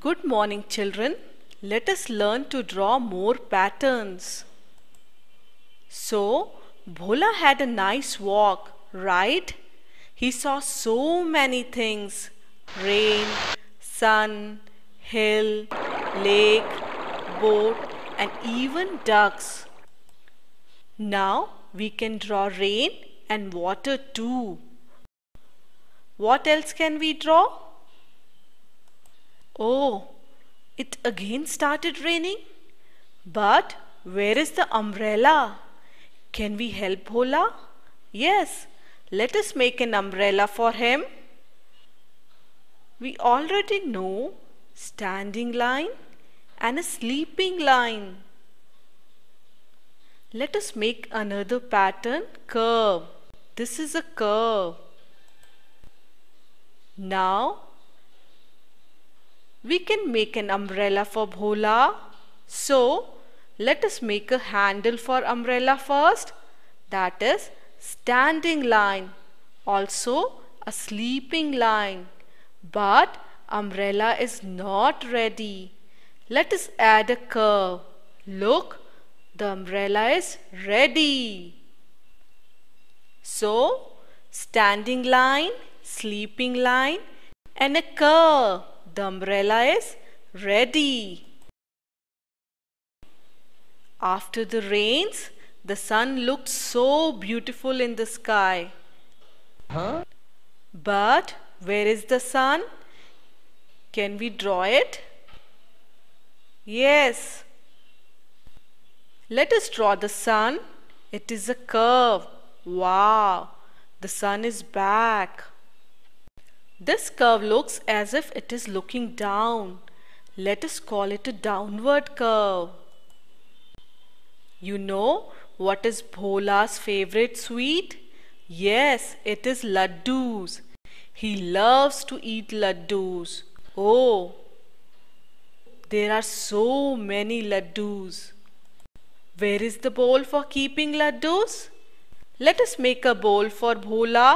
Good morning children. Let us learn to draw more patterns. So, Bhola had a nice walk, right? He saw so many things. Rain, sun, hill, lake, boat and even ducks. Now we can draw rain and water too. What else can we draw? Oh, it again started raining? But where is the umbrella? Can we help Hola? Yes, let us make an umbrella for him. We already know standing line and a sleeping line. Let us make another pattern curve. This is a curve. Now we can make an umbrella for Bhola. So, let us make a handle for umbrella first. That is standing line. Also, a sleeping line. But umbrella is not ready. Let us add a curve. Look, the umbrella is ready. So, standing line, sleeping line and a curve the umbrella is ready. After the rains, the sun looked so beautiful in the sky. Huh? But where is the sun? Can we draw it? Yes. Let us draw the sun. It is a curve. Wow. The sun is back. This curve looks as if it is looking down. Let us call it a downward curve. You know what is Bhola's favorite sweet? Yes, it is laddus. He loves to eat laddus. Oh, there are so many laddus. Where is the bowl for keeping laddus? Let us make a bowl for Bhola.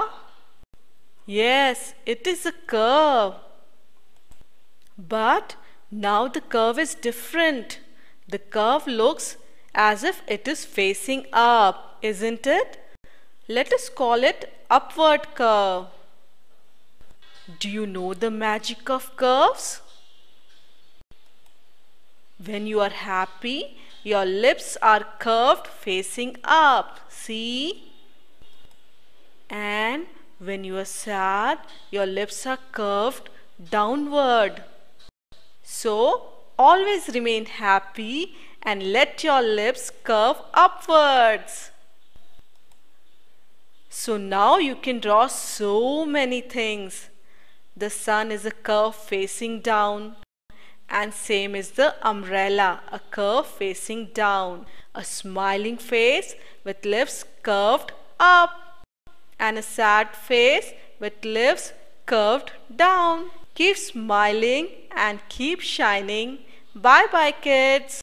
Yes, it is a curve. But now the curve is different. The curve looks as if it is facing up, isn't it? Let us call it upward curve. Do you know the magic of curves? When you are happy, your lips are curved facing up. See? And when you are sad, your lips are curved downward. So, always remain happy and let your lips curve upwards. So now you can draw so many things. The sun is a curve facing down and same is the umbrella, a curve facing down. A smiling face with lips curved up and a sad face with lips curved down. Keep smiling and keep shining. Bye bye kids.